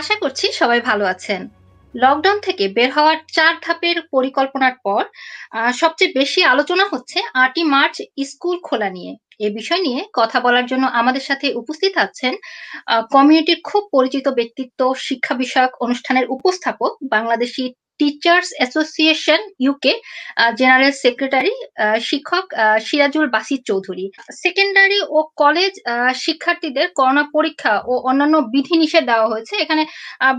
আশা করছি সবাই ভালো আছেন লকডাউন থেকে বের হওয়ার চার ধাপের পরিকল্পনার পর সবচেয়ে বেশি আলোচনা হচ্ছে আটই মার্চ স্কুল খোলা নিয়ে এ বিষয় নিয়ে কথা বলার জন্য আমাদের সাথে উপস্থিত আছেন কমিউনিটির খুব পরিচিত ব্যক্তিত্ব শিক্ষা বিষয়ক অনুষ্ঠানের উপস্থাপক Bangladeshi teachers association UK general secretary শিক্ষক সিরাজুল বাসি চৌধুরী সেকেন্ডারি ও কলেজ uh, শিক্ষার্থীদের করোনা পরীক্ষা ও অন্যান্য বিধিনিষেধ দেওয়া হয়েছে এখানে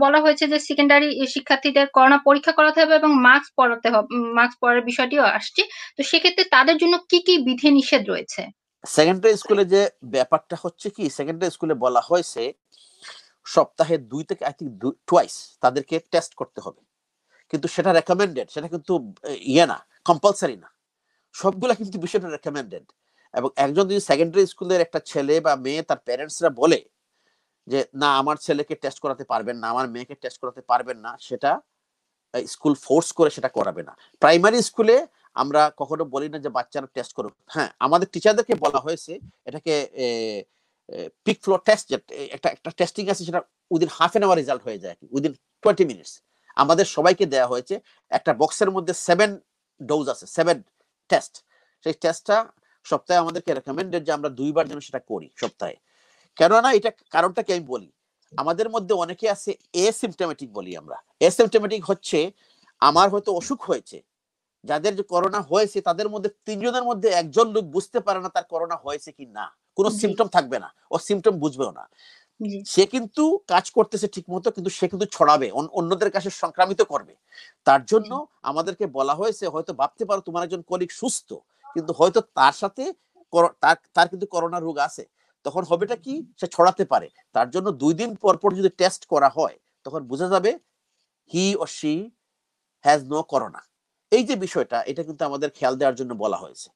বলা হয়েছে যে সেকেন্ডারি শিক্ষার্থীদের করোনা পরীক্ষা করাতে হবে এবং মাস্ক পরাতে হবে মাস্ক পরার বিষয়টিও আসছে তো সেক্ষেত্রে তাদের জন্য কি কি বিধিনিষেধ রয়েছে সেকেন্ডারি স্কুলে যে ব্যাপারটা হচ্ছে কি সেকেন্ডারি স্কুলে বলা হয়েছে সপ্তাহে দুই থেকে আই থিঙ্ক টুয়াইস তাদেরকে টেস্ট করতে হবে কিন্তু সেটা রেকমেন্ডেড সেটা কিন্তু ইয়ে না কম্পালসারি না সবগুলা কিন্তু বিষয়টা রেকমেন্ডেড এবং একজন যদি সেকেন্ডারি স্কুলের একটা ছেলে বা মেয়ে তার প্যারেন্টসরা বলে যে না আমার ছেলেকে টেস্ট করাতে পারবেন না আমার মেয়েকে টেস্ট করাতে পারবেন না সেটা স্কুল ফোর্স করে সেটা করাবে না প্রাইমারি স্কুলে আমরা কখনো বলি না যে বাচ্চারা টেস্ট করুক হ্যাঁ আমাদের টিচারদেরকে বলা হয়েছে এটাকে পিক ফ্লোর টেস্ট একটা একটা টেস্টিং আছে সেটা within half an hour result হয়ে যায় উইদিন টোয়েন্টি মিনিটস আমাদের সবাইকে দেয়া হয়েছে একটা বক্সের মধ্যে সেভেন ডোজ আছে সেভেন টেস্ট সেই টেস্টটা সপ্তাহে আমাদেরকে রেকমেন্ডেড যে আমরা দুইবার যেন সেটা করি সপ্তাহে কেননা এটা কারণটা কি আমি বলি আমাদের মধ্যে অনেকে আছে এসিমটোমেটিক বলি আমরা এসিমটোমেটিক হচ্ছে আমার হয়তো অসুখ হয়েছে যাদের যে করোনা হয়েছে তাদের মধ্যে তিনজনের মধ্যে একজন লোক বুঝতে পারে না তার করোনা হয়েছে কি না কোনো সিমটম থাকবে না ও সিমটম বুঝবেও না সে কিন্তু কাজ করতেছে ঠিক মতো কিন্তু সে কিন্তু ছড়াবে অন্যদের কাছে সংক্রামিত করবে তার জন্য আমাদেরকে বলা হয়েছে হয়তো ভাবতে পারো তোমার একজন কলিক সুস্থ কিন্তু হয়তো তার সাথে তার কিন্তু করোনা রোগ আছে তখন হবেটা কি সে ছড়াতে পারে তার জন্য দুই দিন পর পর যদি টেস্ট করা হয় তখন বোঝা যাবে হি ও শি হ্যাজ নো করোনা এই যে বিষয়টা এটা কিন্তু আমাদের খেয়াল দেওয়ার জন্য বলা হয়েছে